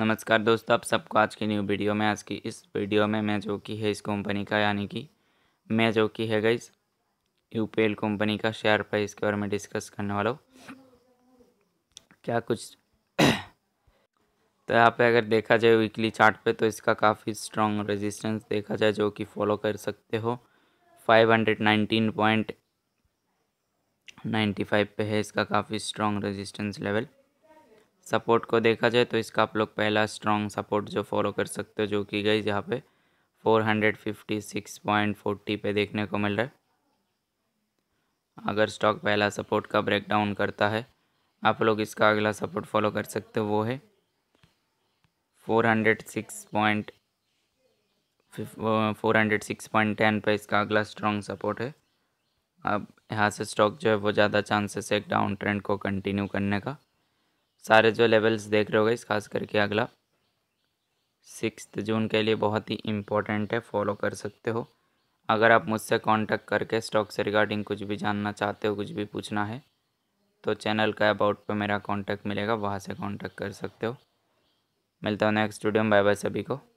नमस्कार दोस्तों आप सबको आज की न्यू वीडियो में आज की इस वीडियो में मैं जो कि है इस कंपनी का यानी कि मैं जो कि है गई यू कंपनी का शेयर प्राइस के बारे में डिस्कस करने वाला हूँ क्या कुछ तो यहाँ पे अगर देखा जाए वीकली चार्ट पे तो इसका काफ़ी स्ट्रॉन्ग रेजिस्टेंस देखा जाए जो कि फॉलो कर सकते हो five hundred nineteen point ninety five पे है इसका काफ़ी स्ट्रॉन्ग रजिस्टेंस लेवल सपोर्ट को देखा जाए तो इसका आप लोग पहला स्ट्रॉन्ग सपोर्ट जो फॉलो कर सकते हो जो कि गई यहाँ पे 456.40 पे देखने को मिल रहा है अगर स्टॉक पहला सपोर्ट का ब्रेकडाउन करता है आप लोग इसका अगला सपोर्ट फॉलो कर सकते हो वो है 406. 406.10 पे इसका अगला स्ट्रॉन्ग सपोर्ट है अब यहाँ से स्टॉक जो है वो ज़्यादा चांसेस है डाउन ट्रेंड को कंटिन्यू करने का सारे जो लेवल्स देख रहे हो इस खास करके अगला सिक्स जून के लिए बहुत ही इम्पोर्टेंट है फॉलो कर सकते हो अगर आप मुझसे कांटेक्ट करके स्टॉक से रिगार्डिंग कुछ भी जानना चाहते हो कुछ भी पूछना है तो चैनल का अबाउट पे मेरा कांटेक्ट मिलेगा वहाँ से कांटेक्ट कर सकते हो मिलता हूँ नेक्स्ट स्टूडियो में बाय बाय सभी को